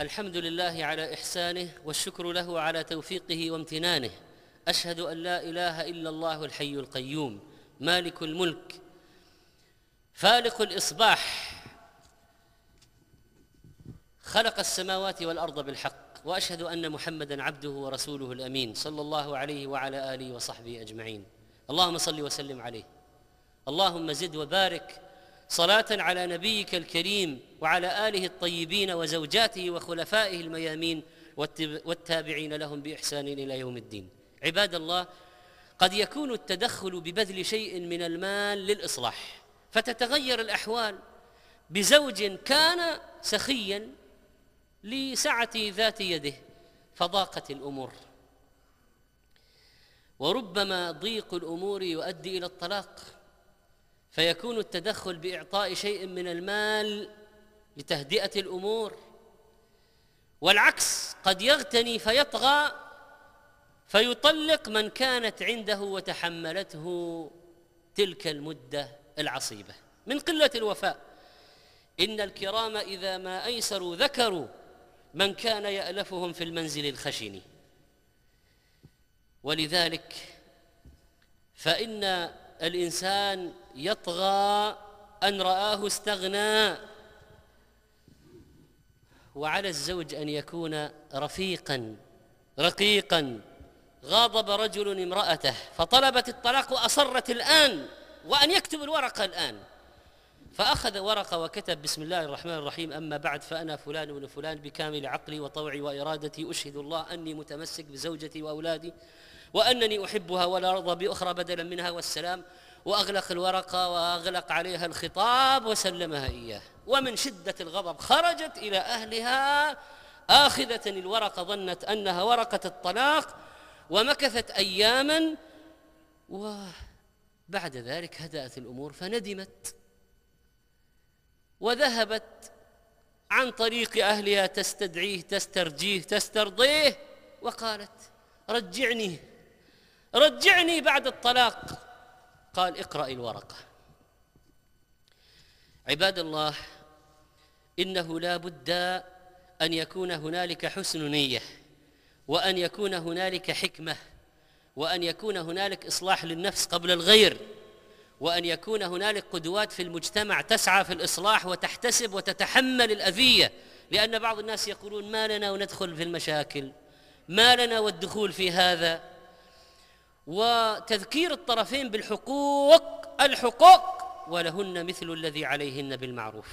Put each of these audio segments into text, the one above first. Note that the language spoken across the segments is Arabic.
الحمد لله على إحسانه والشكر له على توفيقه وامتنانه أشهد أن لا إله إلا الله الحي القيوم مالك الملك فالق الإصباح خلق السماوات والأرض بالحق وأشهد أن محمدا عبده ورسوله الأمين صلى الله عليه وعلى آله وصحبه أجمعين اللهم صل وسلم عليه اللهم زد وبارك صلاة على نبيك الكريم وعلى آله الطيبين وزوجاته وخلفائه الميامين والتابعين لهم بإحسان إلى يوم الدين عباد الله قد يكون التدخل ببذل شيء من المال للإصلاح فتتغير الأحوال بزوج كان سخيا لسعة ذات يده فضاقت الأمور وربما ضيق الأمور يؤدي إلى الطلاق فيكون التدخل باعطاء شيء من المال لتهدئه الامور والعكس قد يغتني فيطغى فيطلق من كانت عنده وتحملته تلك المده العصيبه من قله الوفاء ان الكرام اذا ما ايسروا ذكروا من كان يالفهم في المنزل الخشن ولذلك فان الإنسان يطغى أن رآه استغنى وعلى الزوج أن يكون رفيقا رقيقا غاضب رجل امرأته فطلبت الطلاق وأصرت الآن وأن يكتب الورقة الآن فأخذ ورقة وكتب بسم الله الرحمن الرحيم أما بعد فأنا فلان بن فلان بكامل عقلي وطوعي وإرادتي أشهد الله أني متمسك بزوجتي وأولادي وأنني أحبها ولا أرضى بأخرى بدلا منها والسلام وأغلق الورقة وأغلق عليها الخطاب وسلمها إياه ومن شدة الغضب خرجت إلى أهلها آخذة الورقة ظنت أنها ورقة الطلاق ومكثت أياما وبعد ذلك هدأت الأمور فندمت وذهبت عن طريق أهلها تستدعيه تسترجيه تسترضيه وقالت رجعني رجعني بعد الطلاق قال اقرأ الورقة عباد الله إنه لا بد أن يكون هنالك حسن نية وأن يكون هنالك حكمة وأن يكون هنالك إصلاح للنفس قبل الغير وأن يكون هنالك قدوات في المجتمع تسعى في الإصلاح وتحتسب وتتحمل الأذية لأن بعض الناس يقولون ما لنا وندخل في المشاكل ما لنا والدخول في هذا وتذكير الطرفين بالحقوق الحقوق ولهن مثل الذي عليهن بالمعروف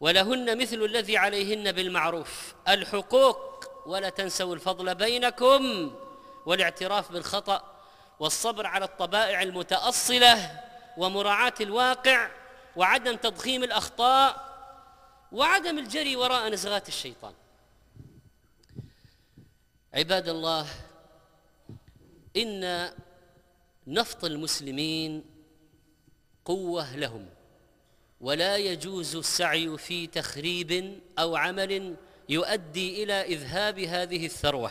ولهن مثل الذي عليهن بالمعروف الحقوق ولا تنسوا الفضل بينكم والاعتراف بالخطأ والصبر على الطبائع المتأصلة ومراعاة الواقع وعدم تضخيم الأخطاء وعدم الجري وراء نزغات الشيطان عباد الله إن نفط المسلمين قوة لهم ولا يجوز السعي في تخريب أو عمل يؤدي إلى إذهاب هذه الثروة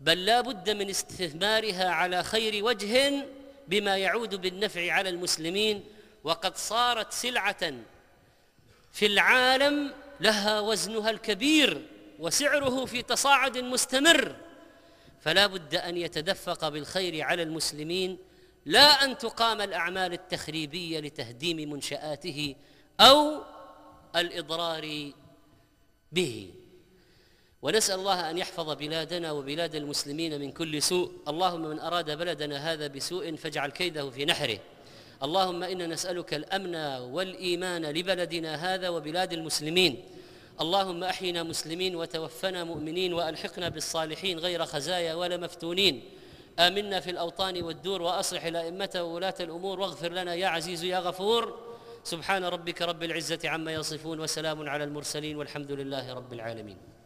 بل لا بد من استثمارها على خير وجه بما يعود بالنفع على المسلمين وقد صارت سلعة في العالم لها وزنها الكبير وسعره في تصاعد مستمر فلا بد ان يتدفق بالخير على المسلمين لا ان تقام الاعمال التخريبيه لتهديم منشاته او الاضرار به ونسال الله ان يحفظ بلادنا وبلاد المسلمين من كل سوء اللهم من اراد بلدنا هذا بسوء فاجعل كيده في نحره اللهم انا نسالك الامن والايمان لبلدنا هذا وبلاد المسلمين اللهم احينا مسلمين وتوفنا مؤمنين والحقنا بالصالحين غير خزايا ولا مفتونين امنا في الاوطان والدور واصلح الائمه وولاه الامور واغفر لنا يا عزيز يا غفور سبحان ربك رب العزه عما يصفون وسلام على المرسلين والحمد لله رب العالمين